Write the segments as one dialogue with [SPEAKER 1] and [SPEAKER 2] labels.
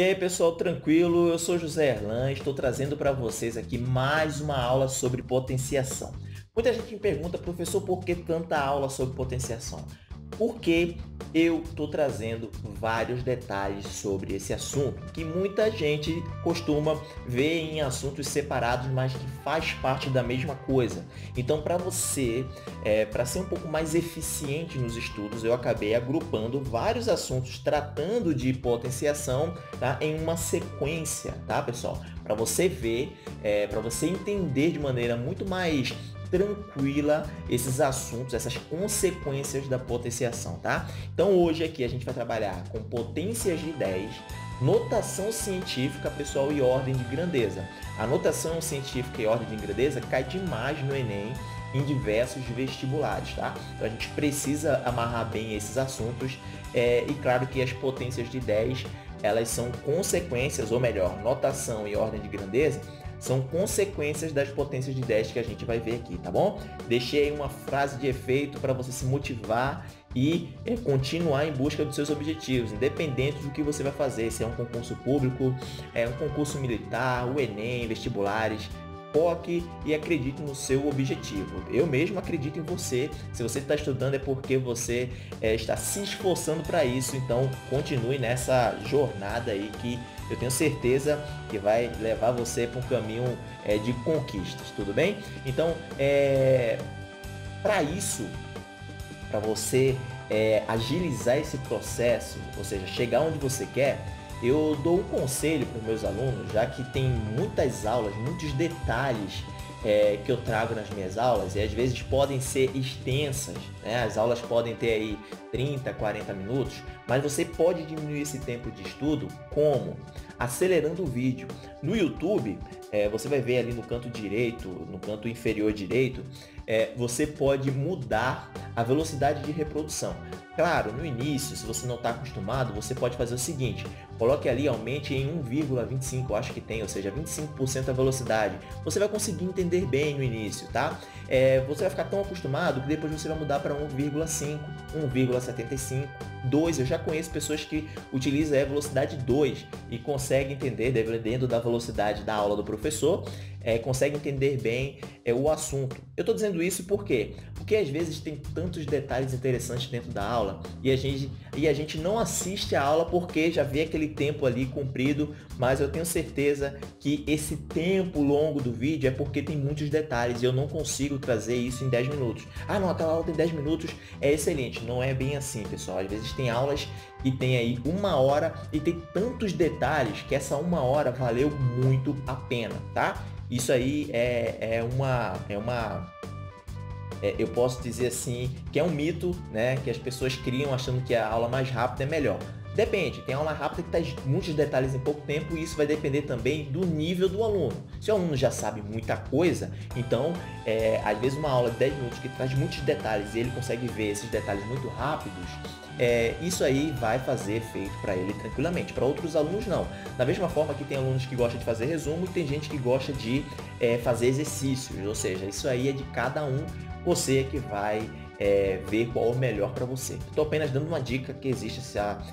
[SPEAKER 1] E aí pessoal, tranquilo? Eu sou José Erlan e estou trazendo para vocês aqui mais uma aula sobre potenciação. Muita gente me pergunta, professor, por que tanta aula sobre potenciação? porque eu estou trazendo vários detalhes sobre esse assunto que muita gente costuma ver em assuntos separados, mas que faz parte da mesma coisa. Então, para você, é, para ser um pouco mais eficiente nos estudos, eu acabei agrupando vários assuntos tratando de potenciação tá, em uma sequência, tá, pessoal? Para você ver, é, para você entender de maneira muito mais tranquila esses assuntos, essas consequências da potenciação, tá? Então hoje aqui a gente vai trabalhar com potências de 10, notação científica, pessoal, e ordem de grandeza. A notação científica e ordem de grandeza cai demais no Enem em diversos vestibulares, tá? Então a gente precisa amarrar bem esses assuntos é, e claro que as potências de 10 elas são consequências, ou melhor, notação e ordem de grandeza são consequências das potências de 10 que a gente vai ver aqui, tá bom? Deixei uma frase de efeito para você se motivar e é, continuar em busca dos seus objetivos, independente do que você vai fazer, se é um concurso público, é um concurso militar, o Enem, vestibulares, foque e acredite no seu objetivo. Eu mesmo acredito em você. Se você está estudando é porque você é, está se esforçando para isso. Então continue nessa jornada aí que eu tenho certeza que vai levar você para um caminho é, de conquistas, tudo bem? Então, é, para isso, para você é, agilizar esse processo, ou seja, chegar onde você quer, eu dou um conselho para os meus alunos, já que tem muitas aulas, muitos detalhes é, que eu trago nas minhas aulas, e às vezes podem ser extensas, né? as aulas podem ter aí 30, 40 minutos, mas você pode diminuir esse tempo de estudo como? Acelerando o vídeo. No YouTube, é, você vai ver ali no canto direito, no canto inferior direito, é, você pode mudar a velocidade de reprodução. Claro, no início, se você não está acostumado, você pode fazer o seguinte, coloque ali, aumente em 1,25, acho que tem, ou seja, 25% a velocidade. Você vai conseguir entender bem no início, tá? É, você vai ficar tão acostumado que depois você vai mudar para 1,5, 1,75, 2. Eu já conheço pessoas que utilizam a é, velocidade 2 e conseguem entender, dependendo da velocidade da aula do professor professor, é, consegue entender bem é, o assunto. Eu estou dizendo isso porque Porque às vezes tem tantos detalhes interessantes dentro da aula e a gente, e a gente não assiste a aula porque já vê aquele tempo ali cumprido, mas eu tenho certeza que esse tempo longo do vídeo é porque tem muitos detalhes e eu não consigo trazer isso em 10 minutos. Ah, não, aquela aula tem 10 minutos, é excelente. Não é bem assim, pessoal. Às vezes tem aulas que tem aí uma hora e tem tantos detalhes que essa uma hora valeu muito a pena, tá? Isso aí é, é uma. É uma é, eu posso dizer assim, que é um mito, né? Que as pessoas criam achando que a aula mais rápida é melhor. Depende, tem aula rápida que traz tá muitos detalhes em pouco tempo e isso vai depender também do nível do aluno. Se o aluno já sabe muita coisa, então é, às vezes uma aula de 10 minutos que traz muitos detalhes e ele consegue ver esses detalhes muito rápidos, é, isso aí vai fazer efeito para ele tranquilamente. Para outros alunos, não. Da mesma forma que tem alunos que gostam de fazer resumo, tem gente que gosta de é, fazer exercícios, ou seja, isso aí é de cada um, você que vai é, ver qual é o melhor para você. Estou apenas dando uma dica que existe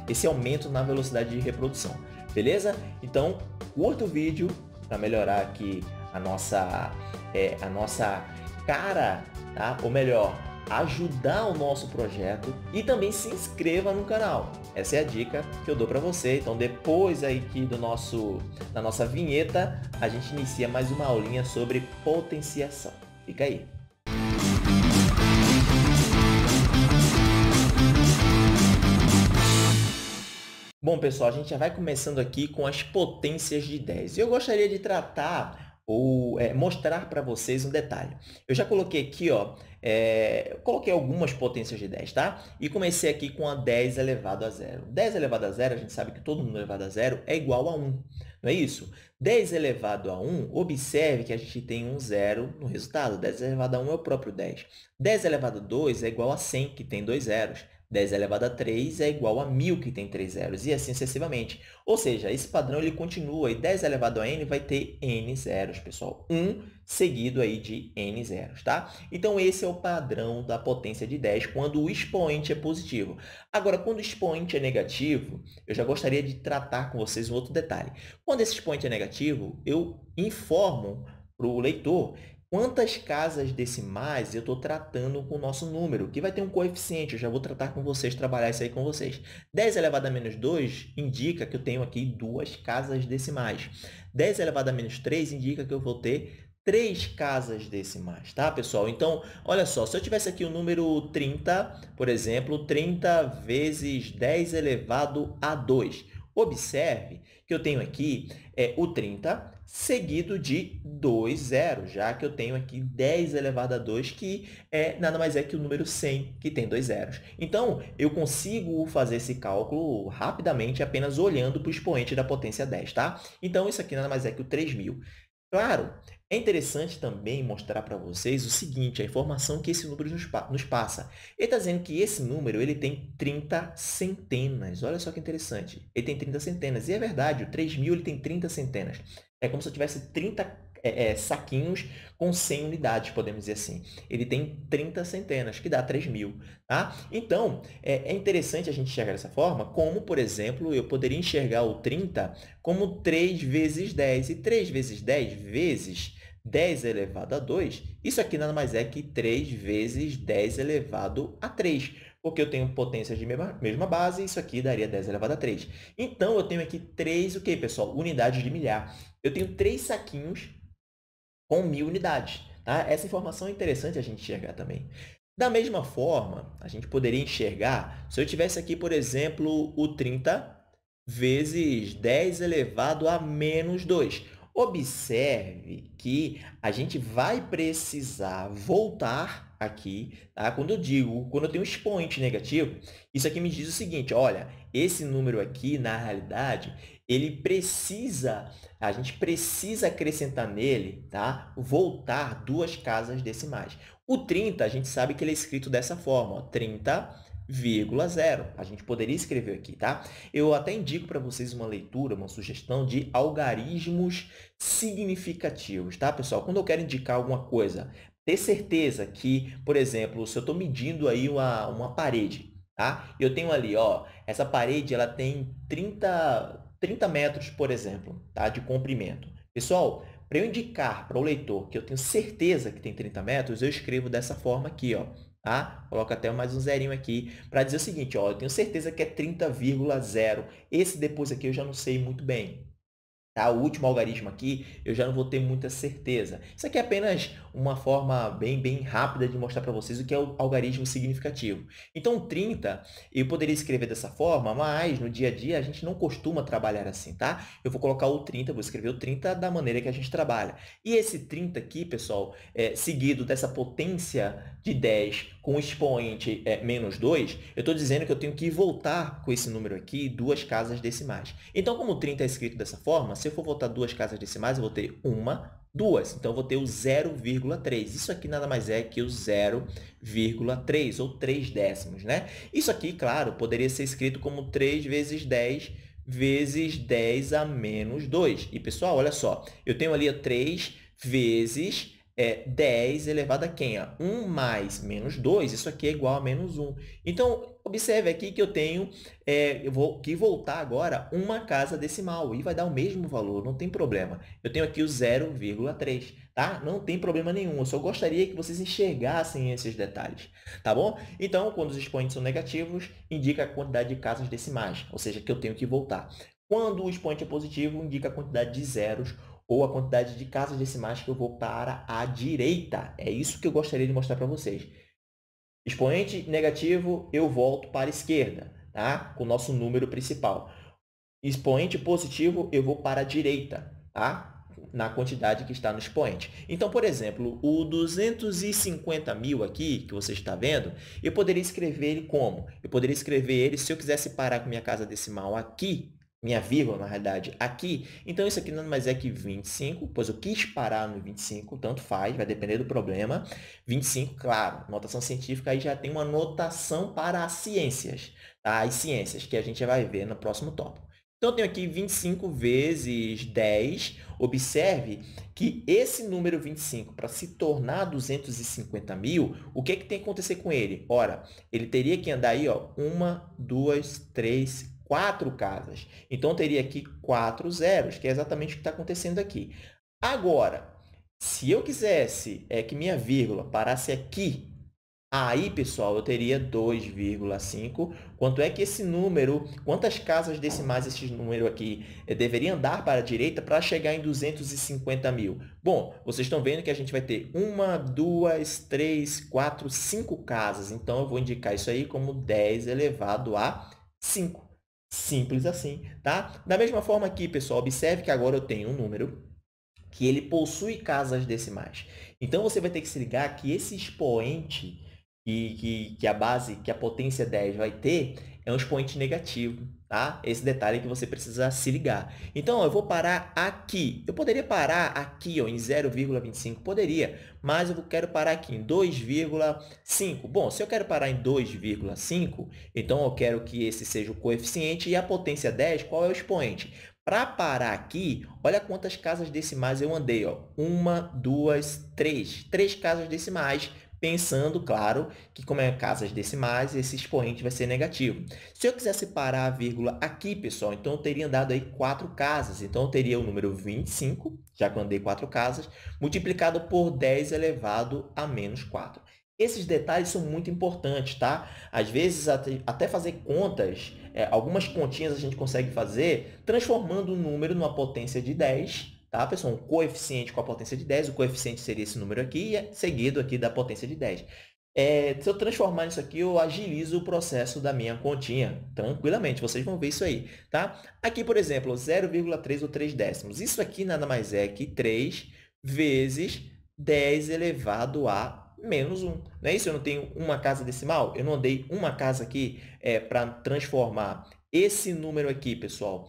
[SPEAKER 1] esse aumento na velocidade de reprodução, beleza? Então, curta o vídeo para melhorar aqui a nossa, é, a nossa cara, tá? ou melhor, ajudar o nosso projeto e também se inscreva no canal. Essa é a dica que eu dou para você. Então depois aí que do nosso da nossa vinheta, a gente inicia mais uma aulinha sobre potenciação. Fica aí. Bom, pessoal, a gente já vai começando aqui com as potências de 10. Eu gostaria de tratar ou é, mostrar para vocês um detalhe. Eu já coloquei aqui, ó, é, coloquei algumas potências de 10, tá? E comecei aqui com a 10 elevado a zero. 10 elevado a zero, a gente sabe que todo mundo elevado a zero é igual a 1, não é isso? 10 elevado a 1, observe que a gente tem um zero no resultado. 10 elevado a 1 é o próprio 10. 10 elevado a 2 é igual a 100, que tem dois zeros. 10 elevado a 3 é igual a 1000, que tem 3 zeros, e assim sucessivamente. Ou seja, esse padrão ele continua, e 10 elevado a n vai ter n zeros, pessoal. 1 seguido aí de n zeros, tá? Então, esse é o padrão da potência de 10 quando o expoente é positivo. Agora, quando o expoente é negativo, eu já gostaria de tratar com vocês um outro detalhe. Quando esse expoente é negativo, eu informo para o leitor quantas casas decimais eu estou tratando com o nosso número, que vai ter um coeficiente, eu já vou tratar com vocês, trabalhar isso aí com vocês. 10 elevado a menos 2 indica que eu tenho aqui duas casas decimais. 10 elevado a menos 3 indica que eu vou ter três casas decimais, tá, pessoal? Então, olha só, se eu tivesse aqui o número 30, por exemplo, 30 vezes 10 elevado a 2, observe que eu tenho aqui é, o 30, seguido de 2 zeros, já que eu tenho aqui 10 elevado a 2, que é nada mais é que o número 100, que tem dois zeros. Então, eu consigo fazer esse cálculo rapidamente apenas olhando para o expoente da potência 10, tá? Então, isso aqui nada mais é que o 3.000. Claro, é interessante também mostrar para vocês o seguinte, a informação que esse número nos, nos passa. Ele está dizendo que esse número ele tem 30 centenas. Olha só que interessante. Ele tem 30 centenas. E é verdade, o 3.000 tem 30 centenas. É como se eu tivesse 30 é, é, saquinhos com 100 unidades, podemos dizer assim. Ele tem 30 centenas, que dá 3 mil. Tá? Então, é, é, interessante a gente enxergar dessa forma, como, por exemplo, eu poderia enxergar o 30 como 3 vezes 10. E 3 vezes 10 vezes 10 elevado a 2, isso aqui nada mais é que 3 vezes 10 elevado a 3, porque eu tenho potências de mesma, base, isso aqui daria 10 elevado a 3. Então, eu tenho aqui 3, o quê, pessoal? Unidades de milhar. Eu tenho três saquinhos com mil unidades. Tá? Essa informação é interessante a gente enxergar também. Da mesma forma, a gente poderia enxergar, se eu tivesse aqui, por exemplo, o 30 vezes 10 elevado a menos 2. Observe que a gente vai precisar voltar aqui, tá? Quando eu digo, quando eu tenho um expoente negativo, isso aqui me diz o seguinte, olha, esse número aqui, na realidade, ele precisa, a gente precisa acrescentar nele, tá? Voltar duas casas decimais. O 30, a gente sabe que ele é escrito dessa forma, ó, 30 zero. A gente poderia escrever aqui, tá? Eu até indico para vocês uma leitura, uma sugestão de algarismos significativos, tá, pessoal? Quando eu quero indicar alguma coisa ter certeza que, por exemplo, se eu estou medindo aí uma, uma parede, tá? Eu tenho ali, ó, essa parede ela tem 30, 30 metros, por exemplo, tá? De comprimento. Pessoal, para eu indicar para o leitor que eu tenho certeza que tem 30 metros, eu escrevo dessa forma aqui, ó. Tá? Coloca até mais um zerinho aqui para dizer o seguinte, ó, eu tenho certeza que é 30,0. Esse depois aqui eu já não sei muito bem, Tá? O último algarismo aqui, eu já não vou ter muita certeza. Isso aqui é apenas uma forma bem, bem rápida de mostrar para vocês o que é o algarismo significativo. Então, 30, eu poderia escrever dessa forma, mas no dia a dia a gente não costuma trabalhar assim, tá? Eu vou colocar o 30, vou escrever o 30 da maneira que a gente trabalha. E esse 30 aqui, pessoal, é, seguido dessa potência de 10 com expoente é, menos 2, eu estou dizendo que eu tenho que voltar com esse número aqui duas casas decimais. Então, como o 30 é escrito dessa forma, se se eu for votar duas casas decimais, eu vou ter uma, duas. Então, eu vou ter o 0,3. Isso aqui nada mais é que o 0,3, ou 3 décimos, né? Isso aqui, claro, poderia ser escrito como 3 vezes 10 vezes 10 a menos 2. E, pessoal, olha só, eu tenho ali 3 vezes é, 10 elevado a quem? 1 mais menos 2, isso aqui é igual a menos 1. Então, observe aqui que eu tenho é, eu vou que voltar agora uma casa decimal e vai dar o mesmo valor, não tem problema. Eu tenho aqui o 0,3, tá? Não tem problema nenhum, eu só gostaria que vocês enxergassem esses detalhes, tá bom? Então, quando os expoentes são negativos, indica a quantidade de casas decimais, ou seja, que eu tenho que voltar. Quando o expoente é positivo, indica a quantidade de zeros ou a quantidade de casas decimais que eu vou para a direita. É isso que eu gostaria de mostrar para vocês. Expoente negativo, eu volto para a esquerda, tá? com o nosso número principal. Expoente positivo, eu vou para a direita, tá? na quantidade que está no expoente. Então, por exemplo, o 250 mil aqui, que você está vendo, eu poderia escrever ele como? Eu poderia escrever ele, se eu quisesse parar com minha casa decimal aqui, minha vírgula, na realidade, aqui. Então, isso aqui não mais é que 25, pois eu quis parar no 25, tanto faz, vai depender do problema. 25, claro, notação científica aí já tem uma notação para as ciências, tá? As ciências, que a gente vai ver no próximo tópico. Então, eu tenho aqui 25 vezes 10. Observe que esse número 25, para se tornar 250 mil, o que, é que tem que acontecer com ele? Ora, ele teria que andar aí, ó, duas, três, quatro quatro casas. Então, teria aqui quatro zeros, que é exatamente o que está acontecendo aqui. Agora, se eu quisesse é, que minha vírgula parasse aqui, aí, pessoal, eu teria 2,5. Quanto é que esse número, quantas casas decimais esse número aqui é, deveria andar para a direita para chegar em 250 mil? Bom, vocês estão vendo que a gente vai ter uma, duas, três, quatro, cinco casas. Então, eu vou indicar isso aí como 10 elevado a 5. Simples assim, tá? Da mesma forma aqui, pessoal, observe que agora eu tenho um número que ele possui casas decimais. Então, você vai ter que se ligar que esse expoente que, que, que a base, que a potência 10 vai ter, é um expoente negativo tá? Esse detalhe que você precisa se ligar. Então, eu vou parar aqui. Eu poderia parar aqui ó, em 0,25? Poderia, mas eu quero parar aqui em 2,5. Bom, se eu quero parar em 2,5, então eu quero que esse seja o coeficiente e a potência 10, qual é o expoente? Para parar aqui, olha quantas casas decimais eu andei. Ó. Uma, duas, três. Três casas decimais Pensando, claro, que como é casas decimais, esse expoente vai ser negativo. Se eu quisesse parar a vírgula aqui, pessoal, então eu teria andado aí quatro casas. Então, eu teria o número 25, já que eu andei quatro casas, multiplicado por 10 elevado a menos 4. Esses detalhes são muito importantes, tá? Às vezes, até fazer contas, é, algumas continhas a gente consegue fazer transformando o número numa potência de 10 tá, pessoal? Um coeficiente com a potência de 10, o coeficiente seria esse número aqui, é seguido aqui da potência de 10. É, se eu transformar isso aqui, eu agilizo o processo da minha continha, tranquilamente, vocês vão ver isso aí, tá? Aqui, por exemplo, 0,3 ou 3 décimos. Isso aqui nada mais é que 3 vezes 10 elevado a menos 1. Não é isso? Eu não tenho uma casa decimal? Eu não dei uma casa aqui é, para transformar esse número aqui, pessoal,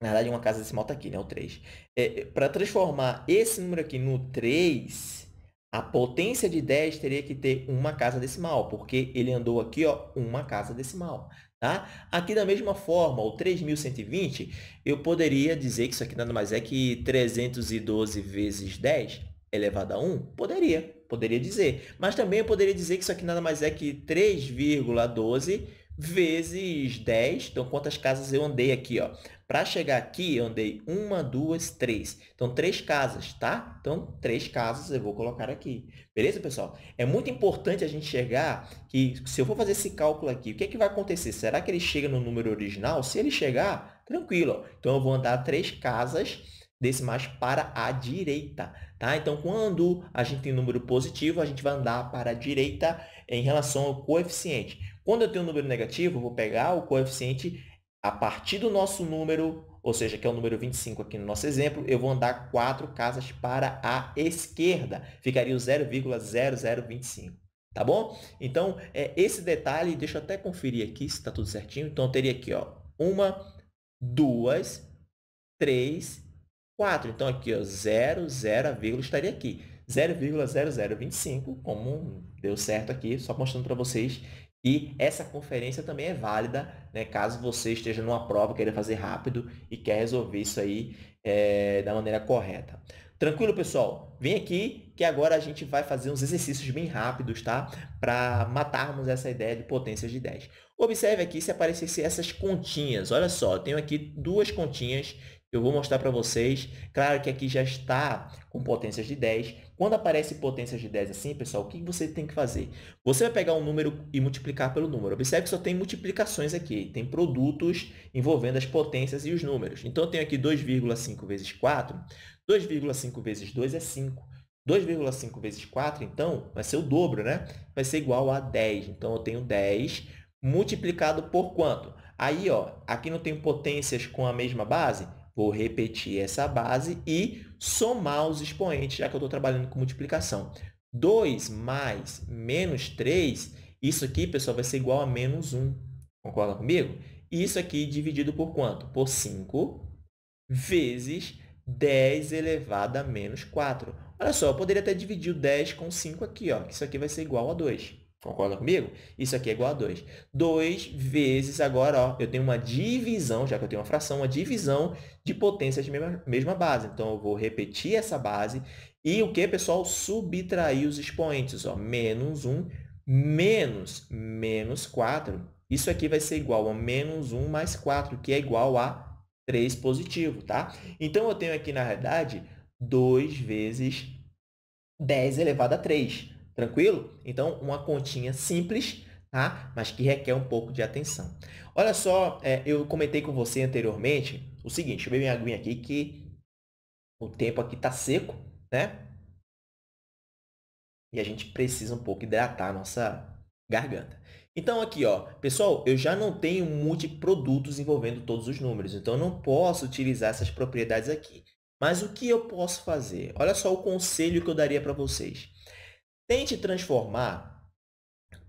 [SPEAKER 1] na verdade, uma casa decimal tá aqui, né? O 3. É, é para transformar esse número aqui no 3, a potência de 10 teria que ter uma casa decimal, porque ele andou aqui, ó, uma casa decimal. Tá? Aqui da mesma forma, o 3.120, eu poderia dizer que isso aqui nada mais é que 312 vezes 10 elevado a 1? Poderia, poderia dizer. Mas também eu poderia dizer que isso aqui nada mais é que 3,12 vezes 10. Então, quantas casas eu andei aqui? Ó? Para chegar aqui, eu andei uma, duas, três. Então, três casas, tá? Então, três casas eu vou colocar aqui. Beleza, pessoal? É muito importante a gente chegar que, se eu for fazer esse cálculo aqui, o que, é que vai acontecer? Será que ele chega no número original? Se ele chegar, tranquilo. Então, eu vou andar três casas decimais para a direita, tá? Então, quando a gente tem um número positivo, a gente vai andar para a direita em relação ao coeficiente. Quando eu tenho um número negativo, eu vou pegar o coeficiente a partir do nosso número, ou seja, que é o número 25 aqui no nosso exemplo, eu vou andar quatro casas para a esquerda. Ficaria o 0,0025. Tá bom? Então, é, esse detalhe, deixa eu até conferir aqui se está tudo certinho. Então, eu teria aqui, ó, uma, duas, três, quatro. Então, aqui, ó, 0, 0, vírgula, estaria aqui. 0,0025, como deu certo aqui, só mostrando para vocês e essa conferência também é válida, né, caso você esteja numa prova, queira fazer rápido e quer resolver isso aí é, da maneira correta. Tranquilo, pessoal? Vem aqui que agora a gente vai fazer uns exercícios bem rápidos, tá? Para matarmos essa ideia de potências de 10. Observe aqui se aparecessem essas continhas. Olha só, eu tenho aqui duas continhas eu vou mostrar para vocês. Claro que aqui já está com potências de 10. Quando aparece potências de 10 assim, pessoal, o que você tem que fazer? Você vai pegar um número e multiplicar pelo número. Observe que só tem multiplicações aqui. Tem produtos envolvendo as potências e os números. Então, eu tenho aqui 2,5 vezes 4. 2,5 vezes 2 é 5. 2,5 vezes 4, então, vai ser o dobro, né? Vai ser igual a 10. Então, eu tenho 10 multiplicado por quanto? Aí, ó, aqui não tem potências com a mesma base? Vou repetir essa base e somar os expoentes, já que eu estou trabalhando com multiplicação. 2 mais menos 3, isso aqui, pessoal, vai ser igual a menos 1. Concorda comigo? Isso aqui dividido por quanto? Por 5 vezes 10 elevado a menos 4. Olha só, eu poderia até dividir o 10 com 5 aqui, ó, que isso aqui vai ser igual a 2. Concorda comigo? Isso aqui é igual a 2. 2 vezes agora, ó, eu tenho uma divisão, já que eu tenho uma fração, uma divisão de potências de mesma, mesma base. Então, eu vou repetir essa base e o que, pessoal? Subtrair os expoentes. Ó, menos 1 menos menos 4. Isso aqui vai ser igual a menos 1 mais 4, que é igual a 3 positivo, tá? Então, eu tenho aqui, na realidade, 2 vezes 10 elevado a 3. Tranquilo? Então, uma continha simples, tá? Mas que requer um pouco de atenção. Olha só, é, eu comentei com você anteriormente o seguinte, eu bebi minha aguinha aqui que o tempo aqui tá seco, né? E a gente precisa um pouco hidratar a nossa garganta. Então aqui, ó, pessoal, eu já não tenho multiprodutos envolvendo todos os números, então eu não posso utilizar essas propriedades aqui. Mas o que eu posso fazer? Olha só o conselho que eu daria para vocês. Tente transformar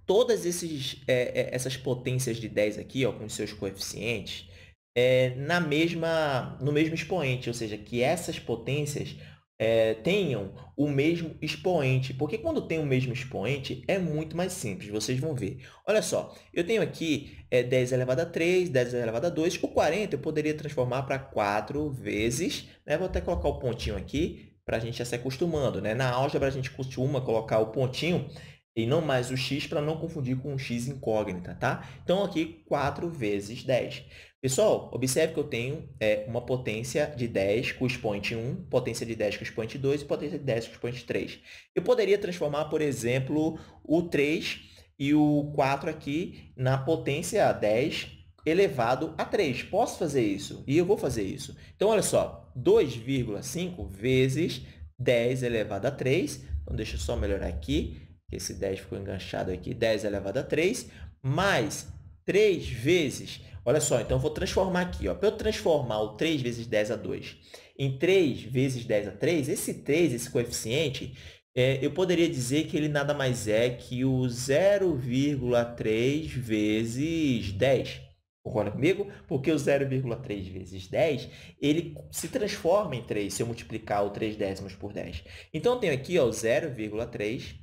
[SPEAKER 1] todas esses, é, é essas potências de 10 aqui, ó, com seus coeficientes, é, na mesma, no mesmo expoente, ou seja, que essas potências é, tenham o mesmo expoente, porque quando tem o mesmo expoente é muito mais simples, vocês vão ver. Olha só, eu tenho aqui é, 10 elevado a 3, 10 elevado a 2, o 40 eu poderia transformar para 4 vezes, né? vou até colocar o pontinho aqui, para a gente já se acostumando. Né? Na álgebra, a gente costuma colocar o pontinho e não mais o x para não confundir com o x incógnita, tá? Então, aqui, 4 vezes 10. Pessoal, observe que eu tenho é, uma potência de 10 com expoente 1, potência de 10 com expoente 2 e potência de 10 com expoente 3. Eu poderia transformar, por exemplo, o 3 e o 4 aqui na potência 10 elevado a 3. Posso fazer isso e eu vou fazer isso. Então, olha só, 2,5 vezes 10 elevado a 3. Então, deixa eu só melhorar aqui, esse 10 ficou enganchado aqui. 10 elevado a 3 mais 3 vezes... Olha só, então, eu vou transformar aqui. Para eu transformar o 3 vezes 10 a 2 em 3 vezes 10 a 3, esse 3, esse coeficiente, é, eu poderia dizer que ele nada mais é que o 0,3 vezes 10. Concorda comigo? Porque o 0,3 vezes 10, ele se transforma em 3 se eu multiplicar o 3 décimos por 10. Então, eu tenho aqui ó, 0,3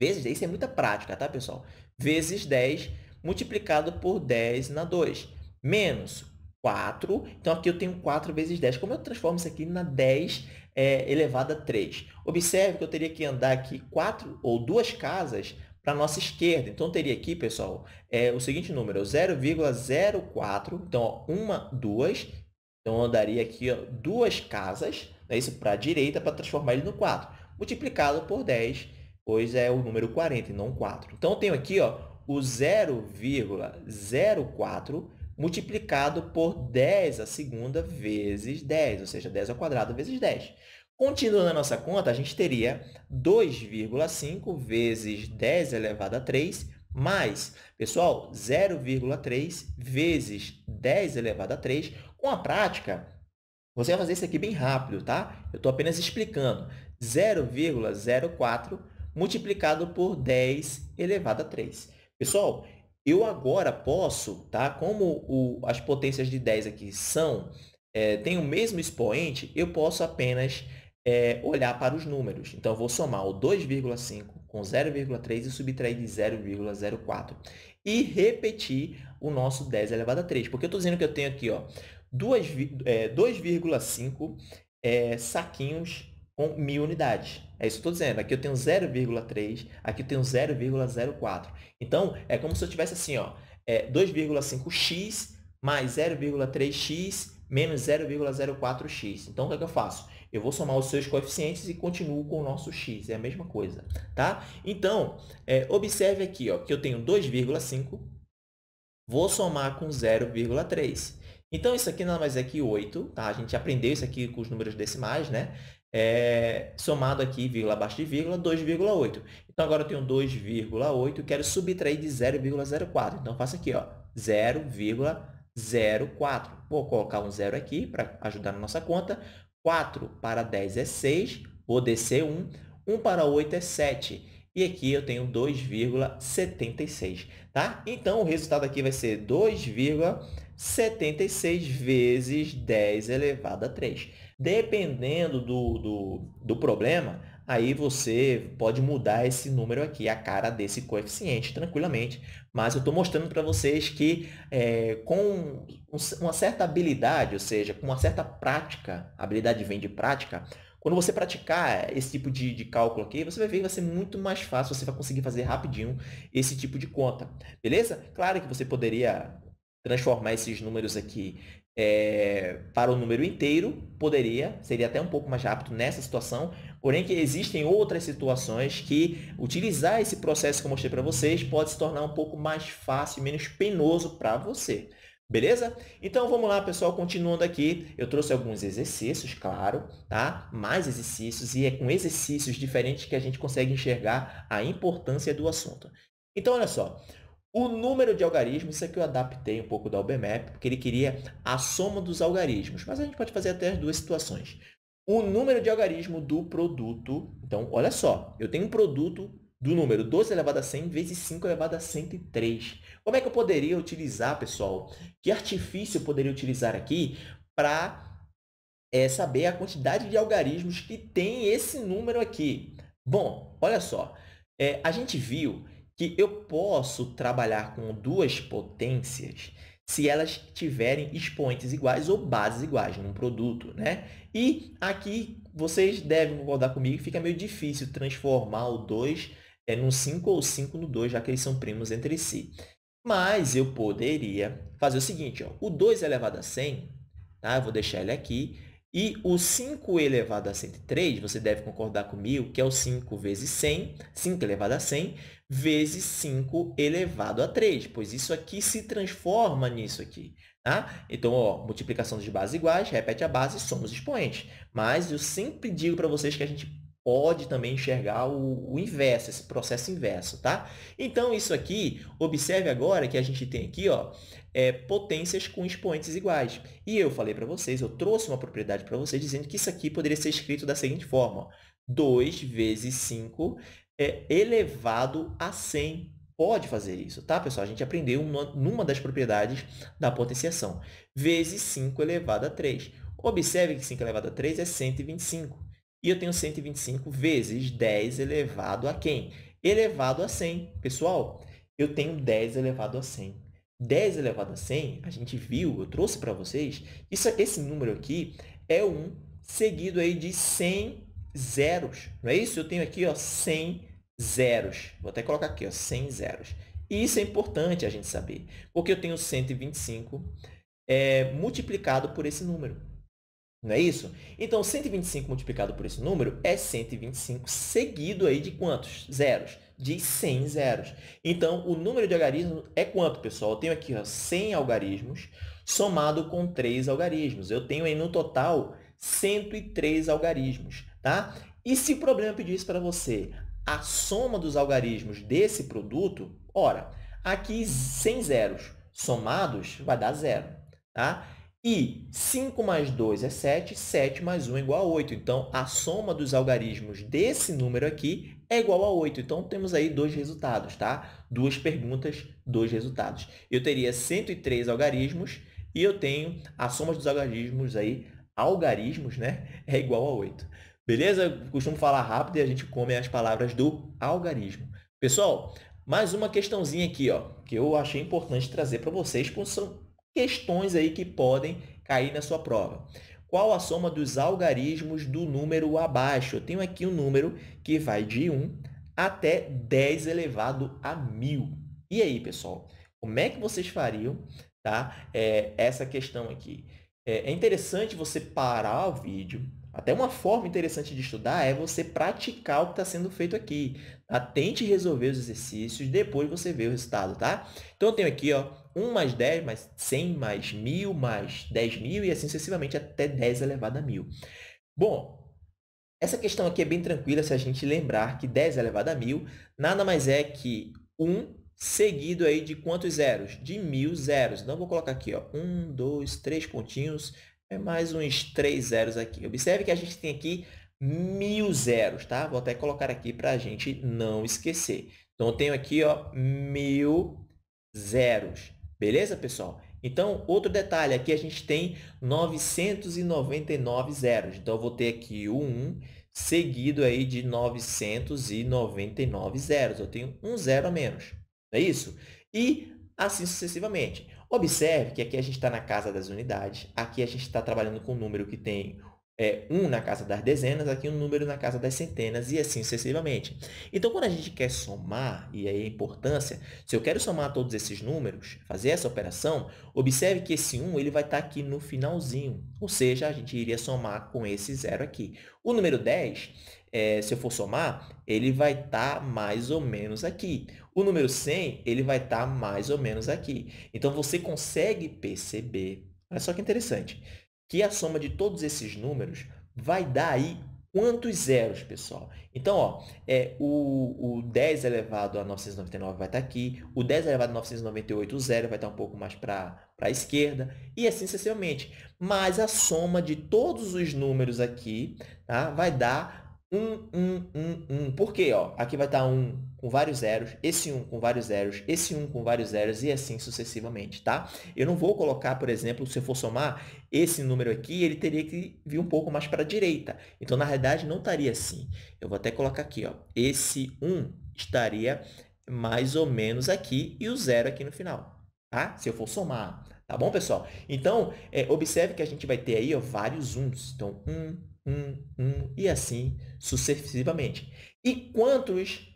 [SPEAKER 1] vezes 10. Isso é muita prática, tá, pessoal? Vezes 10 multiplicado por 10 na 2. Menos 4. Então, aqui eu tenho 4 vezes 10. Como eu transformo isso aqui na 10 é, elevado a 3? Observe que eu teria que andar aqui 4 ou 2 casas para a nossa esquerda. Então, teria aqui, pessoal, é, o seguinte número, 0,04. É então, ó, uma, duas. Então, eu daria aqui ó, duas casas, né, isso para a direita, para transformar ele no 4. Multiplicado por 10, pois é o número 40 e não 4. Então, eu tenho aqui ó, o 0,04 multiplicado por 10 a segunda vezes 10, ou seja, 10 ao quadrado vezes 10. Continuando a nossa conta, a gente teria 2,5 vezes 10 elevado a 3 mais, pessoal, 0,3 vezes 10 elevado a 3. Com a prática, você vai fazer isso aqui bem rápido, tá? Eu estou apenas explicando. 0,04 multiplicado por 10 elevado a 3. Pessoal, eu agora posso, tá? Como o, as potências de 10 aqui são, é, eh, tem o mesmo expoente, eu posso apenas é, olhar para os números. Então, eu vou somar o 2,5 com 0,3 e subtrair de 0,04. E repetir o nosso 10 elevado a 3. Porque eu estou dizendo que eu tenho aqui ó, 2,5 é, é, saquinhos com mil unidades. É isso que eu estou dizendo. Aqui eu tenho 0,3, aqui eu tenho 0,04. Então, é como se eu tivesse assim, ó, é 2,5x mais 0,3x menos 0,04x. Então, o que, é que eu faço? Eu vou somar os seus coeficientes e continuo com o nosso x, é a mesma coisa, tá? Então, é, observe aqui ó, que eu tenho 2,5, vou somar com 0,3. Então, isso aqui nada mais é que 8, tá? A gente aprendeu isso aqui com os números decimais, né? É, somado aqui, vírgula abaixo de vírgula, 2,8. Então, agora eu tenho 2,8, quero subtrair de 0,04. Então, faço aqui, ó, 0,04. Vou colocar um zero aqui para ajudar na nossa conta. 4 para 10 é 6, vou descer 1. 1 para 8 é 7. E aqui eu tenho 2,76, tá? Então, o resultado aqui vai ser 2,76 vezes 10 elevado a 3. Dependendo do, do, do problema, aí você pode mudar esse número aqui, a cara desse coeficiente tranquilamente. Mas eu estou mostrando para vocês que é, com uma certa habilidade, ou seja, com uma certa prática, habilidade vem de prática, quando você praticar esse tipo de, de, cálculo aqui, você vai ver que vai ser muito mais fácil, você vai conseguir fazer rapidinho esse tipo de conta. Beleza? Claro que você poderia transformar esses números aqui é, para o número inteiro, poderia, seria até um pouco mais rápido nessa situação, porém que existem outras situações que utilizar esse processo que eu mostrei para vocês pode se tornar um pouco mais fácil, menos penoso para você. Beleza? Então vamos lá, pessoal, continuando aqui. Eu trouxe alguns exercícios, claro, tá? Mais exercícios e é com exercícios diferentes que a gente consegue enxergar a importância do assunto. Então olha só, o número de algarismos, isso aqui eu adaptei um pouco da UBMAP, porque ele queria a soma dos algarismos, mas a gente pode fazer até as duas situações. O número de algarismo do produto, então, olha só, eu tenho um produto do número 12 elevado a 100 vezes 5 elevado a 103. Como é que eu poderia utilizar, pessoal? Que artifício eu poderia utilizar aqui para é, saber a quantidade de algarismos que tem esse número aqui? Bom, olha só, é, a gente viu que eu posso trabalhar com duas potências se elas tiverem expoentes iguais ou bases iguais num produto, né? E aqui vocês devem concordar comigo, fica meio difícil transformar o 2 é, no 5 ou 5 no 2, já que eles são primos entre si. Mas eu poderia fazer o seguinte, ó, o 2 elevado a 100, tá? eu vou deixar ele aqui, e o 5 elevado a 103, você deve concordar comigo, que é o 5 vezes 100, 5 elevado a 100, vezes 5 elevado a 3, pois isso aqui se transforma nisso aqui. Tá? Então, ó, multiplicação de bases iguais, repete a base, somos expoentes. Mas eu sempre digo para vocês que a gente pode também enxergar o, o, inverso, esse processo inverso, tá? Então, isso aqui, observe agora que a gente tem aqui, ó, é, potências com expoentes iguais. E eu falei para vocês, eu trouxe uma propriedade para vocês dizendo que isso aqui poderia ser escrito da seguinte forma, ó, 2 vezes 5 é, elevado a 100 pode fazer isso, tá, pessoal? A gente aprendeu numa das propriedades da potenciação, vezes 5 elevado a 3. Observe que 5 elevado a 3 é 125. E eu tenho 125 vezes 10 elevado a quem? Elevado a 100. Pessoal, eu tenho 10 elevado a 100. 10 elevado a 100, a gente viu, eu trouxe para vocês, isso, esse número aqui é um seguido aí de 100 zeros, não é isso? Eu tenho aqui ó, 100 zeros. Vou até colocar aqui, ó, 100 zeros. E isso é importante a gente saber, porque eu tenho 125 é, multiplicado por esse número. Não é isso? Então, 125 multiplicado por esse número é 125 seguido aí de quantos? Zeros. De 100 zeros. Então, o número de algarismos é quanto, pessoal? Eu tenho aqui ó, 100 algarismos somado com 3 algarismos. Eu tenho aí, no total, 103 algarismos. Tá? E se o problema pedisse para você a soma dos algarismos desse produto, ora, aqui 100 zeros somados vai dar zero. Tá? E 5 mais 2 é 7, 7 mais 1 é igual a 8. Então, a soma dos algarismos desse número aqui é igual a 8. Então, temos aí dois resultados, tá? Duas perguntas, dois resultados. Eu teria 103 algarismos e eu tenho a soma dos algarismos aí, algarismos, né? É igual a 8. Beleza? Eu costumo falar rápido e a gente come as palavras do algarismo. Pessoal, mais uma questãozinha aqui, ó, que eu achei importante trazer para vocês, porque são questões aí que podem cair na sua prova. Qual a soma dos algarismos do número abaixo? Eu tenho aqui um número que vai de 1 até 10 elevado a 1000. E aí, pessoal? Como é que vocês fariam tá? É, essa questão aqui? É, é interessante você parar o vídeo, até uma forma interessante de estudar é você praticar o que está sendo feito aqui. Tá? Tente resolver os exercícios, depois você vê o resultado, tá? Então, eu tenho aqui, ó, 1 mais 10, mais 100, mais 1.000, mais 10.000 e assim sucessivamente até 10 elevado a 1.000. Bom, essa questão aqui é bem tranquila se a gente lembrar que 10 elevado a 1.000 nada mais é que 1 seguido aí de quantos zeros? De 1.000 zeros. Então, eu vou colocar aqui, ó, 1, 2, 3 pontinhos, é mais uns três zeros aqui. Observe que a gente tem aqui mil zeros, tá? Vou até colocar aqui para a gente não esquecer. Então, eu tenho aqui, ó, mil zeros. Beleza, pessoal? Então, outro detalhe, aqui a gente tem 999 zeros. Então, eu vou ter aqui o 1 seguido aí de 999 zeros. Eu tenho um zero a menos, é isso? E assim sucessivamente. Observe que aqui a gente está na casa das unidades, aqui a gente está trabalhando com um número que tem é, um na casa das dezenas, aqui um número na casa das centenas e assim sucessivamente. Então, quando a gente quer somar, e aí a importância, se eu quero somar todos esses números, fazer essa operação, observe que esse 1 ele vai estar tá aqui no finalzinho, ou seja, a gente iria somar com esse zero aqui. O número 10, é, se eu for somar, ele vai estar tá mais ou menos aqui. O número 100, ele vai estar tá mais ou menos aqui. Então, você consegue perceber, olha só que interessante, que a soma de todos esses números vai dar aí quantos zeros, pessoal? Então, ó, é, o, o 10 elevado a 999 vai estar tá aqui, o 10 elevado a 998, o zero vai estar tá um pouco mais para a esquerda, e assim sucessivamente. Mas a soma de todos os números aqui tá, vai dar um, um, um, um. Por quê? Ó, aqui vai estar tá um com vários zeros, esse um com vários zeros, esse um com vários zeros e assim sucessivamente, tá? Eu não vou colocar, por exemplo, se eu for somar esse número aqui, ele teria que vir um pouco mais para a direita. Então, na realidade, não estaria assim. Eu vou até colocar aqui, ó. Esse 1 estaria mais ou menos aqui e o zero aqui no final, tá? Se eu for somar, tá bom, pessoal? Então, é, observe que a gente vai ter aí ó, vários uns. Então, um, um, um e assim sucessivamente. E quantos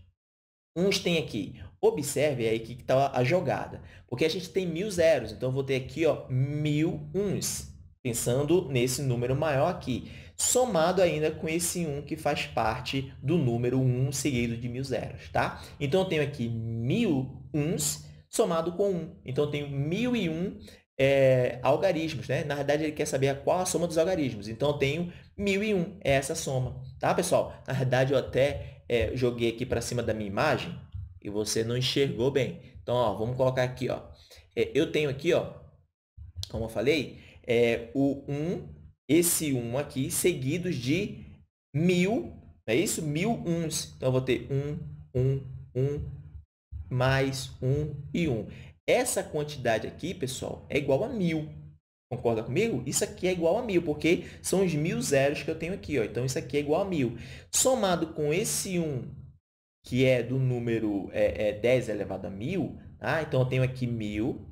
[SPEAKER 1] uns tem aqui? Observe aí que está a jogada, porque a gente tem mil zeros, então eu vou ter aqui ó, mil uns, pensando nesse número maior aqui, somado ainda com esse 1 que faz parte do número 1 seguido de mil zeros, tá? Então eu tenho aqui mil uns somado com 1. Então eu tenho mil e um é, algarismos, né? Na verdade, ele quer saber qual a soma dos algarismos. Então, eu tenho 1001, é essa soma, tá, pessoal? Na verdade, eu até é, joguei aqui para cima da minha imagem e você não enxergou bem. Então, ó, vamos colocar aqui, ó. É, eu tenho aqui, ó, como eu falei, é, o 1, esse 1 aqui, seguidos de 1000, é isso? 1.001. uns. Então, eu vou ter 1, 1, 1, mais 1 e 1. Essa quantidade aqui, pessoal, é igual a mil. Concorda comigo? Isso aqui é igual a mil, porque são os mil zeros que eu tenho aqui. Ó. Então, isso aqui é igual a mil. Somado com esse 1, que é do número é, é 10 elevado a mil, tá? então eu tenho aqui mil,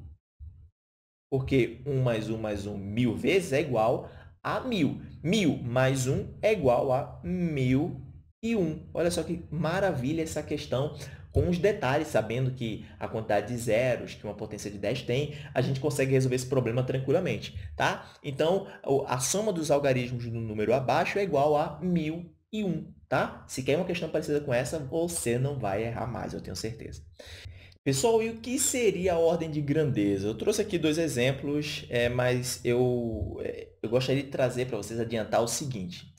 [SPEAKER 1] porque 1 mais 1 mais 1 mil vezes é igual a mil. Mil mais 1 é igual a mil e 1. Olha só que maravilha essa questão com os detalhes, sabendo que a quantidade de zeros que uma potência de 10 tem, a gente consegue resolver esse problema tranquilamente, tá? Então, a soma dos algarismos do número abaixo é igual a 1001, tá? Se quer uma questão parecida com essa, você não vai errar mais, eu tenho certeza. Pessoal, e o que seria a ordem de grandeza? Eu trouxe aqui dois exemplos, é, mas eu, é, eu gostaria de trazer para vocês adiantar o seguinte.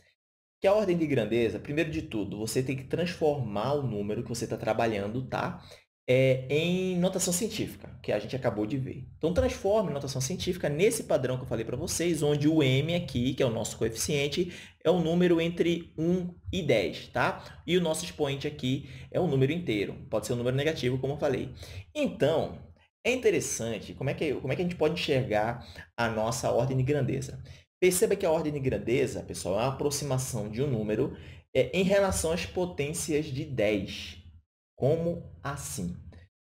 [SPEAKER 1] Que é a ordem de grandeza, primeiro de tudo, você tem que transformar o número que você está trabalhando, tá? É, em notação científica, que a gente acabou de ver. Então, transforme notação científica nesse padrão que eu falei para vocês, onde o m aqui, que é o nosso coeficiente, é o um número entre 1 e 10, tá? E o nosso expoente aqui é um número inteiro, pode ser um número negativo, como eu falei. Então, é interessante como é que, como é que a gente pode enxergar a nossa ordem de grandeza. Perceba que a ordem de grandeza, pessoal, é uma aproximação de um número é, em relação às potências de 10. Como assim?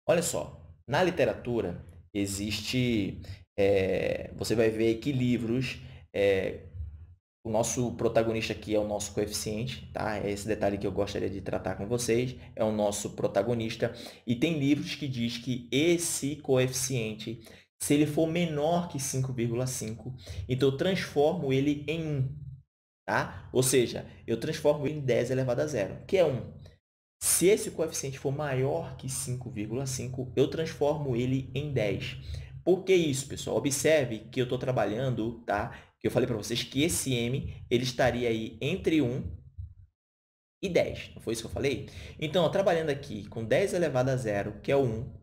[SPEAKER 1] Olha só, na literatura existe, é, você vai ver que livros, é, o nosso protagonista aqui é o nosso coeficiente, tá? É esse detalhe que eu gostaria de tratar com vocês, é o nosso protagonista. E tem livros que diz que esse coeficiente se ele for menor que 5,5, então eu transformo ele em 1. Tá? Ou seja, eu transformo ele em 10 elevado a zero, que é 1. Se esse coeficiente for maior que 5,5, eu transformo ele em 10. Por que isso, pessoal? Observe que eu estou trabalhando, tá? Que eu falei para vocês que esse m ele estaria aí entre 1 e 10. Não foi isso que eu falei? Então, ó, trabalhando aqui com 10 elevado a zero, que é o 1,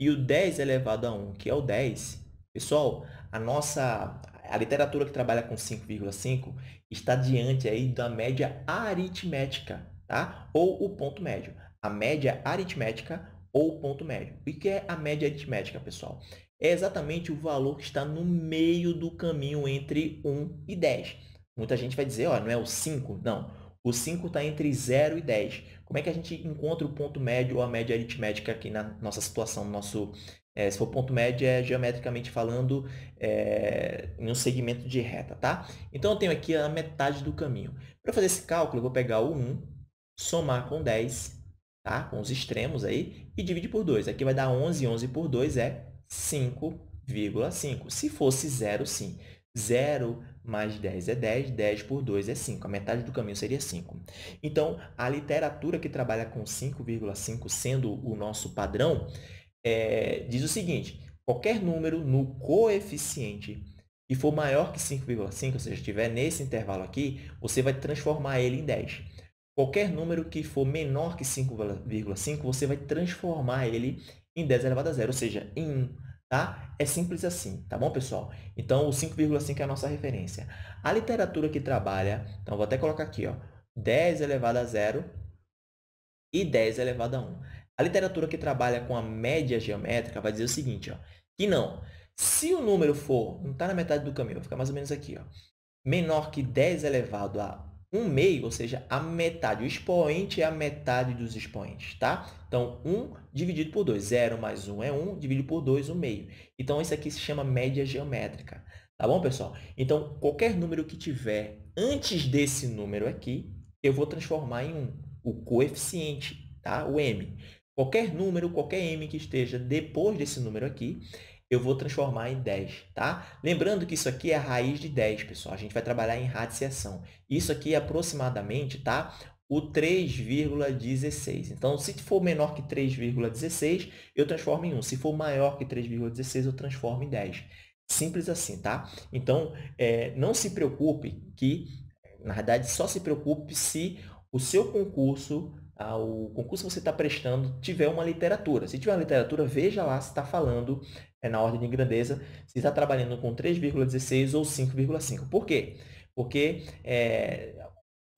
[SPEAKER 1] e o 10 elevado a 1, que é o 10, pessoal, a nossa a literatura que trabalha com 5,5 está diante aí da média aritmética, tá? Ou o ponto médio. A média aritmética ou o ponto médio. O que é a média aritmética, pessoal? É exatamente o valor que está no meio do caminho entre 1 e 10. Muita gente vai dizer, ó, não é o 5, não. O 5 está entre 0 e 10. Como é que a gente encontra o ponto médio ou a média aritmética aqui na nossa situação? No nosso, é, se for ponto médio, é geometricamente falando é, em um segmento de reta, tá? Então, eu tenho aqui a metade do caminho. Para fazer esse cálculo, eu vou pegar o 1, somar com 10, tá? com os extremos aí, e dividir por 2. Aqui vai dar 11, 11 por 2 é 5,5. Se fosse 0, sim. 0 mais 10 é 10, 10 por 2 é 5. A metade do caminho seria 5. Então, a literatura que trabalha com 5,5 sendo o nosso padrão, é, diz o seguinte, qualquer número no coeficiente que for maior que 5,5, ou seja, estiver nesse intervalo aqui, você vai transformar ele em 10. Qualquer número que for menor que 5,5, você vai transformar ele em 10 elevado a 0, ou seja, em 1. Tá? É simples assim, tá bom, pessoal? Então, o 5,5 é a nossa referência. A literatura que trabalha, então, vou até colocar aqui, ó, 10 elevado a 0 e 10 elevado a 1. A literatura que trabalha com a média geométrica vai dizer o seguinte, ó, que não. Se o número for, não está na metade do caminho, vai ficar mais ou menos aqui, ó, menor que 10 elevado a um meio, ou seja, a metade. O expoente é a metade dos expoentes, tá? Então, 1 dividido por 2. 0 mais 1 é 1, dividido por 2, 1 meio. Então, isso aqui se chama média geométrica. Tá bom, pessoal? Então, qualquer número que tiver antes desse número aqui, eu vou transformar em 1. O coeficiente, tá? O m. Qualquer número, qualquer m que esteja depois desse número aqui, eu vou transformar em 10, tá? Lembrando que isso aqui é a raiz de 10, pessoal. A gente vai trabalhar em radiciação. Isso aqui é aproximadamente, tá? O 3,16. Então, se for menor que 3,16, eu transformo em 1. Se for maior que 3,16, eu transformo em 10. Simples assim, tá? Então, é, não se preocupe que, na verdade, só se preocupe se o seu concurso ao concurso que você está prestando tiver uma literatura. Se tiver uma literatura, veja lá se está falando é, na ordem de grandeza, se está trabalhando com 3,16 ou 5,5. Por quê? Porque é,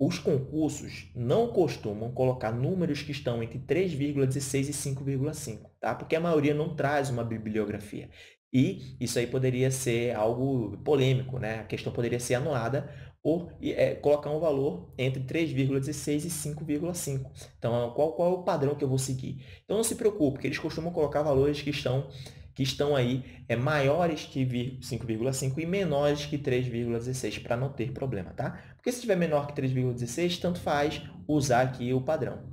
[SPEAKER 1] os concursos não costumam colocar números que estão entre 3,16 e 5,5, tá? Porque a maioria não traz uma bibliografia. E isso aí poderia ser algo polêmico, né? A questão poderia ser anulada ou é, colocar um valor entre 3,16 e 5,5. Então, é, qual, qual é o padrão que eu vou seguir? Então, não se preocupe, que eles costumam colocar valores que estão, que estão aí é, maiores que 5,5 e menores que 3,16 para não ter problema, tá? Porque se tiver menor que 3,16, tanto faz usar aqui o padrão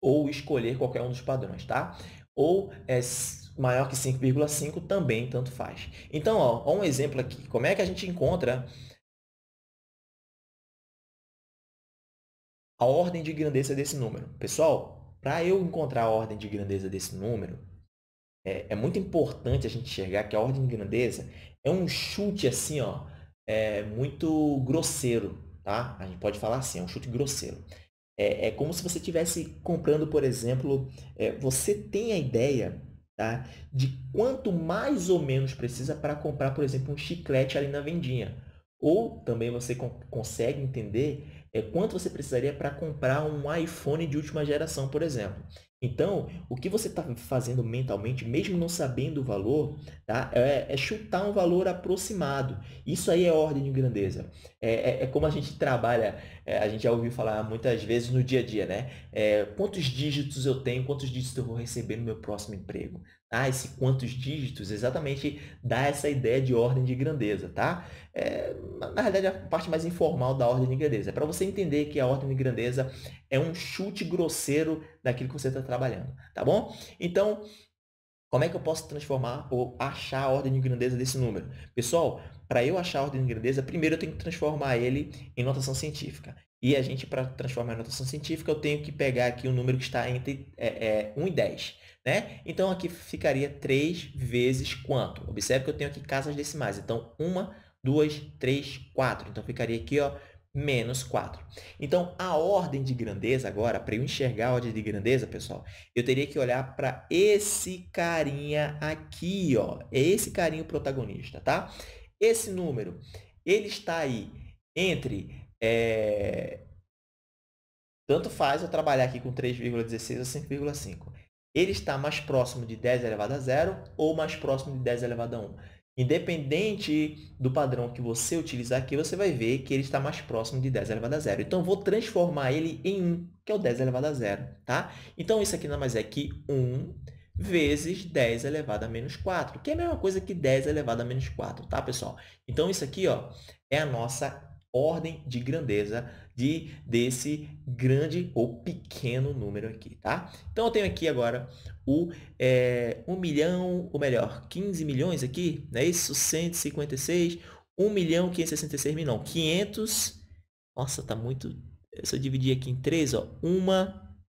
[SPEAKER 1] ou escolher qualquer um dos padrões, tá? Ou é, maior que 5,5 também tanto faz. Então, ó, um exemplo aqui. Como é que a gente encontra a ordem de grandeza desse número? Pessoal, para eu encontrar a ordem de grandeza desse número, é, é, muito importante a gente enxergar que a ordem de grandeza é um chute assim, ó, é muito grosseiro, tá? A gente pode falar assim, é um chute grosseiro. É, é como se você estivesse comprando, por exemplo, é, você tem a ideia tá? de quanto mais ou menos precisa para comprar, por exemplo, um chiclete ali na vendinha. Ou também você consegue entender é, quanto você precisaria para comprar um iPhone de última geração, por exemplo. Então, o que você está fazendo mentalmente, mesmo não sabendo o valor, tá? é, é, chutar um valor aproximado. Isso aí é ordem de grandeza. É, é, é como a gente trabalha é, a gente já ouviu falar muitas vezes no dia a dia, né? É, quantos dígitos eu tenho, quantos dígitos eu vou receber no meu próximo emprego? Ah, esse quantos dígitos exatamente dá essa ideia de ordem de grandeza, tá? É, na realidade, a parte mais informal da ordem de grandeza. É para você entender que a ordem de grandeza é um chute grosseiro daquilo que você está trabalhando, tá bom? Então, como é que eu posso transformar ou achar a ordem de grandeza desse número? Pessoal, para eu achar a ordem de grandeza, primeiro eu tenho que transformar ele em notação científica. E a gente, para transformar em notação científica, eu tenho que pegar aqui o um número que está entre é, é, 1 e 10. Né? Então, aqui ficaria 3 vezes quanto? Observe que eu tenho aqui casas decimais. Então, 1, 2, 3, 4. Então, ficaria aqui ó, menos 4. Então, a ordem de grandeza agora, para eu enxergar a ordem de grandeza, pessoal, eu teria que olhar para esse carinha aqui, ó. É esse carinha protagonista, tá? Esse número, ele está aí entre. É... Tanto faz eu trabalhar aqui com 3,16 ou 5,5. Ele está mais próximo de 10 elevado a 0 ou mais próximo de 10 elevado a 1. Independente do padrão que você utilizar aqui, você vai ver que ele está mais próximo de 10 elevado a 0. Então, vou transformar ele em 1, que é o 10 elevado a 0. Tá? Então, isso aqui nada mais é que 1 vezes 10 elevado a menos 4, que é a mesma coisa que 10 elevado a menos 4, tá, pessoal? Então, isso aqui ó, é a nossa ordem de grandeza de, desse grande ou pequeno número aqui, tá? Então, eu tenho aqui agora o é, 1 milhão, ou melhor, 15 milhões aqui, não é isso? 156, 1 milhão 566 mil, não, 500... Nossa, tá muito... Se eu dividir aqui em 3, ó, 1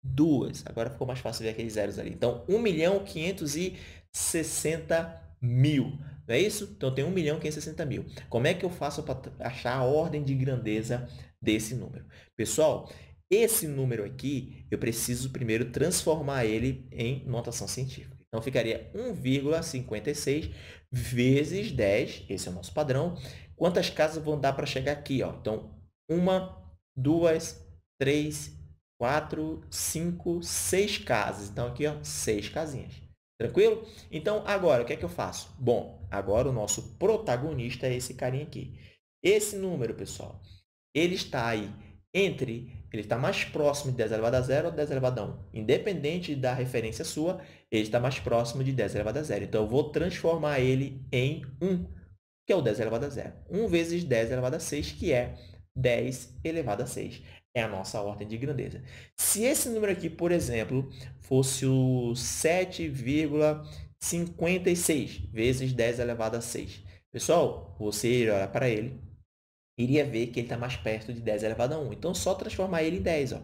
[SPEAKER 1] duas. Agora ficou mais fácil ver aqueles zeros ali. Então, 1 milhão 560 mil. Não é isso? Então, tem 1 milhão 560 mil. Como é que eu faço para achar a ordem de grandeza desse número? Pessoal, esse número aqui, eu preciso primeiro transformar ele em notação científica. Então, ficaria 1,56 vezes 10, esse é o nosso padrão. Quantas casas vão dar para chegar aqui? Ó? Então, uma, duas, três, 4, 5, 6 casas. Então, aqui, ó, seis casinhas. Tranquilo? Então, agora, o que é que eu faço? Bom, agora o nosso protagonista é esse carinha aqui. Esse número, pessoal, ele está aí entre, ele está mais próximo de 10 elevado a 0 ou 10 elevado a 1. Independente da referência sua, ele está mais próximo de 10 elevado a 0. Então, eu vou transformar ele em 1, que é o 10 elevado a 0. 1 vezes 10 elevado a 6, que é 10 elevado a 6 é a nossa ordem de grandeza. Se esse número aqui, por exemplo, fosse o 7,56 vezes 10 elevado a 6, pessoal, você olha para ele, iria ver que ele está mais perto de 10 elevado a 1. Então, só transformar ele em 10. Ó.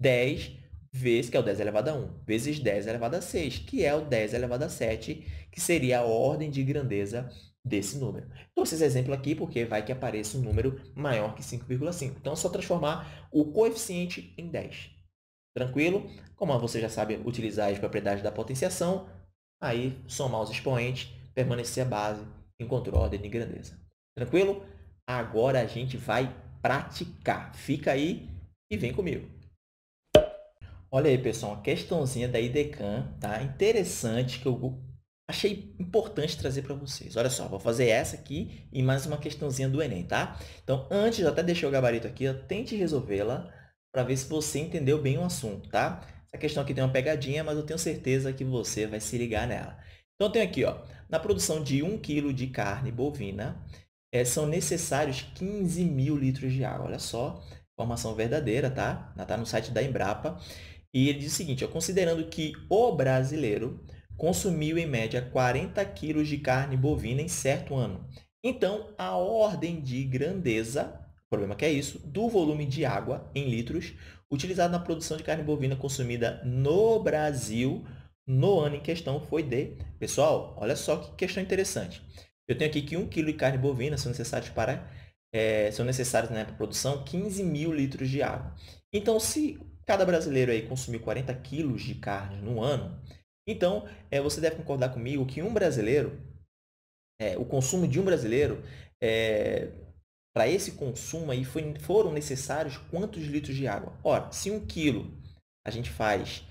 [SPEAKER 1] 10 vezes, que é o 10 elevado a 1, vezes 10 elevado a 6, que é o 10 elevado a 7, que seria a ordem de grandeza desse número. Trouxe então, esse exemplo aqui porque vai que apareça um número maior que 5,5. Então, é só transformar o coeficiente em 10. Tranquilo? Como você já sabe utilizar as propriedades da potenciação, aí somar os expoentes, permanecer a base, encontrou ordem de grandeza. Tranquilo? Agora a gente vai praticar. Fica aí e vem comigo. Olha aí, pessoal, uma questãozinha da IDECAM, tá? Interessante que eu achei importante trazer para vocês. Olha só, vou fazer essa aqui e mais uma questãozinha do Enem, tá? Então, antes, até deixei o gabarito aqui, ó, tente resolvê-la para ver se você entendeu bem o assunto, tá? Essa questão aqui tem uma pegadinha, mas eu tenho certeza que você vai se ligar nela. Então, tem aqui, ó, na produção de 1 kg de carne bovina, é, são necessários 15 mil litros de água. Olha só, informação verdadeira, tá? Ela tá no site da Embrapa. E ele diz o seguinte, ó, considerando que o brasileiro consumiu em média 40 quilos de carne bovina em certo ano. Então, a ordem de grandeza, o problema que é isso, do volume de água em litros utilizado na produção de carne bovina consumida no Brasil no ano em questão foi de... Pessoal, olha só que questão interessante. Eu tenho aqui que 1 quilo de carne bovina são necessários para é, são necessários né, para produção 15 mil litros de água. Então, se cada brasileiro aí consumir 40 quilos de carne no ano, então, é, você deve concordar comigo que um brasileiro, é, o consumo de um brasileiro, é, para esse consumo aí foi, foram necessários quantos litros de água? Ora, se um quilo a gente faz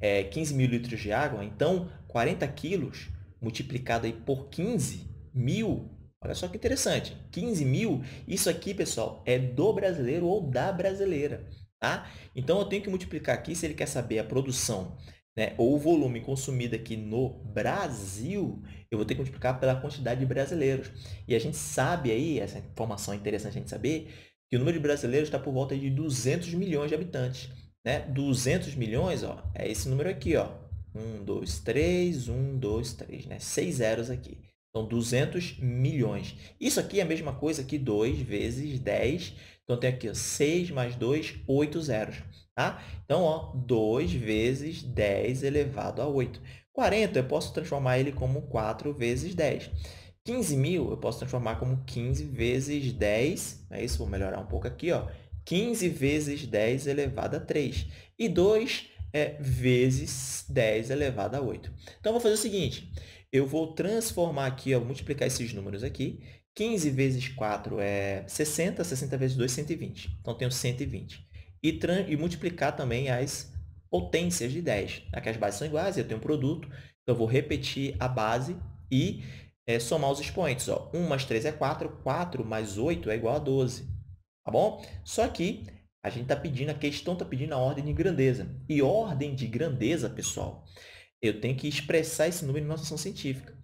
[SPEAKER 1] é, 15 mil litros de água, então 40 quilos multiplicado aí por 15 mil, olha só que interessante, 15 mil, isso aqui, pessoal, é do brasileiro ou da brasileira, tá? Então, eu tenho que multiplicar aqui, se ele quer saber a produção né, ou o volume consumido aqui no Brasil, eu vou ter que multiplicar pela quantidade de brasileiros. E a gente sabe aí, essa informação é interessante a gente saber, que o número de brasileiros está por volta de 200 milhões de habitantes. Né? 200 milhões ó, é esse número aqui. Ó. 1, 2, 3, 1, 2, 3. Né? Seis zeros aqui. Então, 200 milhões. Isso aqui é a mesma coisa que 2 vezes 10. Então, tem aqui ó, 6 mais 2, 8 zeros. Tá? Então, ó, 2 vezes 10 elevado a 8. 40 eu posso transformar ele como 4 vezes 10. 15 mil eu posso transformar como 15 vezes 10. É isso, vou melhorar um pouco aqui. Ó. 15 vezes 10 elevado a 3. E 2 é vezes 10 elevado a 8. Então, vou fazer o seguinte. Eu vou transformar aqui, ó, multiplicar esses números aqui. 15 vezes 4 é 60, 60 vezes 2, 120. Então, tenho 120 e, e multiplicar também as potências de 10. Aqui né? as bases são iguais, eu tenho um produto, então eu vou repetir a base e é, somar os expoentes. Ó. 1 mais 3 é 4, 4 mais 8 é igual a 12. Tá bom? Só que a gente está pedindo, a questão está pedindo a ordem de grandeza. E ordem de grandeza, pessoal, eu tenho que expressar esse número em ação científica.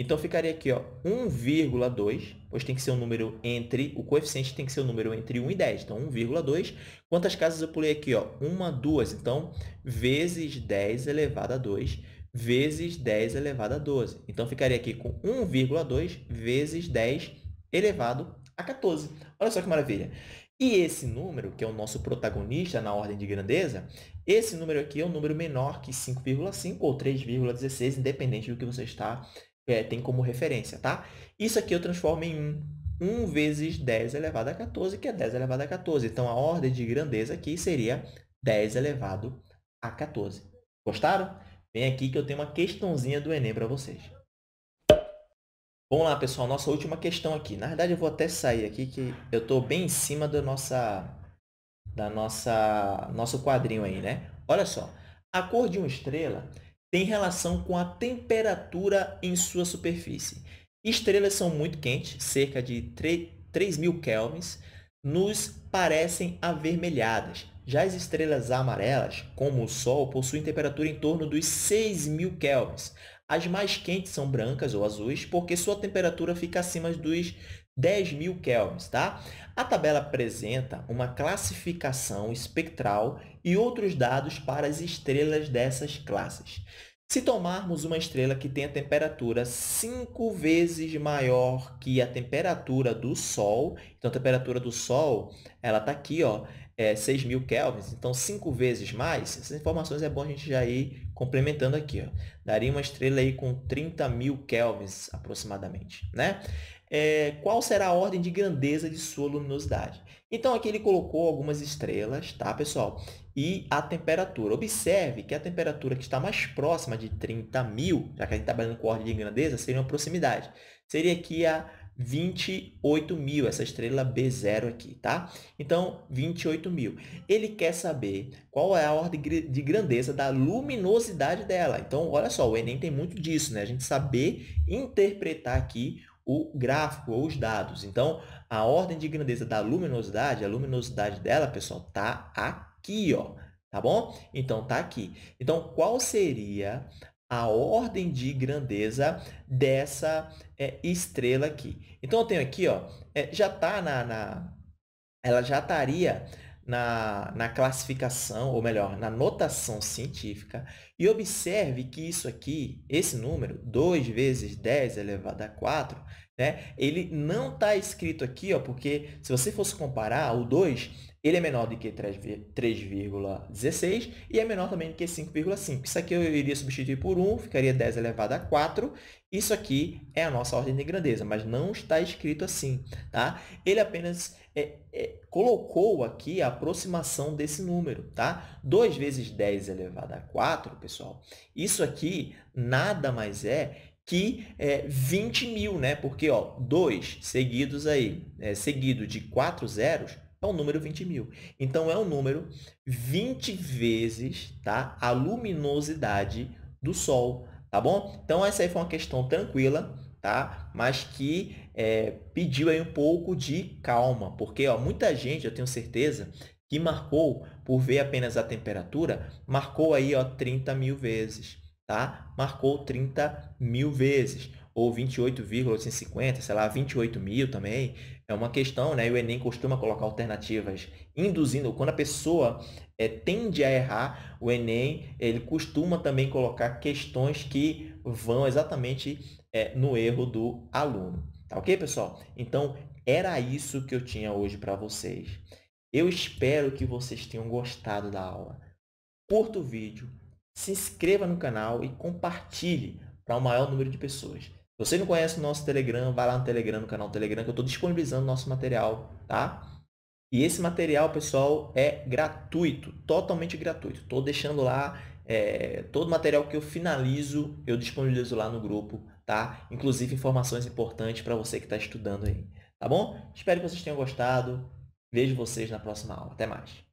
[SPEAKER 1] Então ficaria aqui, ó, 1,2, pois tem que ser um número entre, o coeficiente tem que ser um número entre 1 e 10, então 1,2. Quantas casas eu pulei aqui? Ó? 1, 2, então vezes 10 elevado a 2, vezes 10 elevado a 12. Então ficaria aqui com 1,2 vezes 10 elevado a 14. Olha só que maravilha. E esse número, que é o nosso protagonista na ordem de grandeza, esse número aqui é um número menor que 5,5 ou 3,16, independente do que você está é, tem como referência, tá? Isso aqui eu transformo em 1. 1 vezes 10 elevado a 14, que é 10 elevado a 14. Então, a ordem de grandeza aqui seria 10 elevado a 14. Gostaram? Vem aqui que eu tenho uma questãozinha do Enem para vocês. Vamos lá, pessoal. Nossa última questão aqui. Na verdade, eu vou até sair aqui, que eu estou bem em cima da nossa, da nossa nosso quadrinho aí, né? Olha só. A cor de uma estrela tem relação com a temperatura em sua superfície. Estrelas são muito quentes, cerca de 3.000 kelvins, nos parecem avermelhadas. Já as estrelas amarelas, como o Sol, possuem temperatura em torno dos 6.000 kelvins. As mais quentes são brancas ou azuis, porque sua temperatura fica acima dos 10.000 kelvins, tá? A tabela apresenta uma classificação espectral e outros dados para as estrelas dessas classes. Se tomarmos uma estrela que tem a temperatura 5 vezes maior que a temperatura do Sol, então a temperatura do Sol, ela está aqui, ó, é 6.000 kelvins, então 5 vezes mais, essas informações é bom a gente já ir complementando aqui. Ó. Daria uma estrela aí com 30.000 kelvins aproximadamente. Né? é, qual será a ordem de grandeza de sua luminosidade. Então, aqui ele colocou algumas estrelas, tá, pessoal? E a temperatura. Observe que a temperatura que está mais próxima de 30 mil, já que a gente está trabalhando com ordem de grandeza, seria uma proximidade. Seria aqui a 28 mil, essa estrela B0 aqui, tá? Então, 28 mil. Ele quer saber qual é a ordem de grandeza da luminosidade dela. Então, olha só, o Enem tem muito disso, né? A gente saber interpretar aqui o gráfico ou os dados. Então, a ordem de grandeza da luminosidade, a luminosidade dela, pessoal, tá aqui, ó. Tá bom? Então, tá aqui. Então, qual seria a ordem de grandeza dessa é, estrela aqui? Então, eu tenho aqui, ó, é, já tá na, na... Ela já estaria na, na classificação, ou melhor, na notação científica, e observe que isso aqui, esse número, 2 vezes 10 elevado a 4, né, ele não está escrito aqui, ó, porque se você fosse comparar o 2, ele é menor do que 3,16 e é menor também do que 5,5. Isso aqui eu iria substituir por 1, ficaria 10 elevado a 4. Isso aqui é a nossa ordem de grandeza, mas não está escrito assim. Tá? Ele apenas é, é, colocou aqui a aproximação desse número, tá? 2 vezes 10 elevado a 4, pessoal, isso aqui nada mais é que é 20 mil, né? Porque, ó, 2 seguidos aí, é, seguido de 4 zeros, é o número 20 mil. Então, é o número 20 vezes tá? a luminosidade do Sol, tá bom? Então, essa aí foi uma questão tranquila, tá? Mas que é, pediu aí um pouco de calma, porque ó, muita gente, eu tenho certeza, que marcou por ver apenas a temperatura, marcou aí ó, 30 mil vezes, tá? Marcou 30 mil vezes ou 28,850, sei lá, 28 mil também. É uma questão, né? E o Enem costuma colocar alternativas induzindo. Quando a pessoa é, tende a errar, o Enem ele costuma também colocar questões que vão exatamente é, no erro do aluno. Tá ok, pessoal? Então, era isso que eu tinha hoje para vocês. Eu espero que vocês tenham gostado da aula. Curta o vídeo, se inscreva no canal e compartilhe para o maior número de pessoas. Se você não conhece o nosso Telegram, vai lá no Telegram, no canal Telegram, que eu estou disponibilizando nosso material, tá? E esse material, pessoal, é gratuito, totalmente gratuito. Estou deixando lá é, todo o material que eu finalizo, eu disponibilizo lá no grupo tá? Inclusive informações importantes para você que está estudando aí, tá bom? Espero que vocês tenham gostado. Vejo vocês na próxima aula. Até mais.